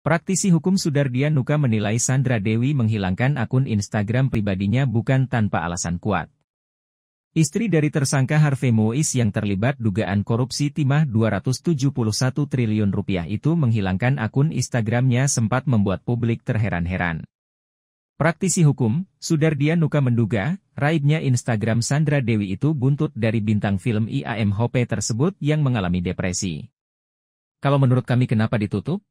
Praktisi hukum Sudardian Nuka menilai Sandra Dewi menghilangkan akun Instagram pribadinya bukan tanpa alasan kuat. Istri dari tersangka Harvey Mois yang terlibat dugaan korupsi timah 271 triliun rupiah itu menghilangkan akun Instagramnya sempat membuat publik terheran-heran. Praktisi hukum, Sudardian Nuka menduga, raibnya Instagram Sandra Dewi itu buntut dari bintang film IAM Hope tersebut yang mengalami depresi. Kalau menurut kami kenapa ditutup?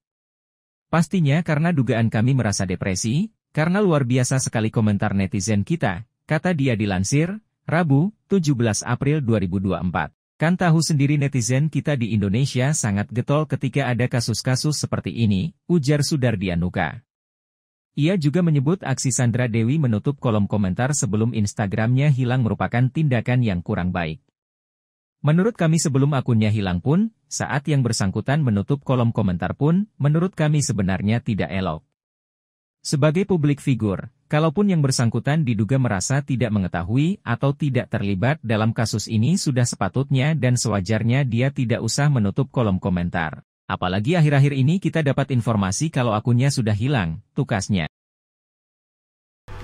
Pastinya karena dugaan kami merasa depresi, karena luar biasa sekali komentar netizen kita, kata dia dilansir, Rabu, 17 April 2024. Kan tahu sendiri netizen kita di Indonesia sangat getol ketika ada kasus-kasus seperti ini, ujar Sudardianuka. Ia juga menyebut aksi Sandra Dewi menutup kolom komentar sebelum Instagramnya hilang merupakan tindakan yang kurang baik. Menurut kami sebelum akunnya hilang pun, saat yang bersangkutan menutup kolom komentar pun, menurut kami sebenarnya tidak elok. Sebagai publik figur, kalaupun yang bersangkutan diduga merasa tidak mengetahui atau tidak terlibat dalam kasus ini sudah sepatutnya dan sewajarnya dia tidak usah menutup kolom komentar. Apalagi akhir-akhir ini kita dapat informasi kalau akunnya sudah hilang, tukasnya.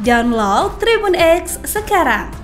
Download Tribun X sekarang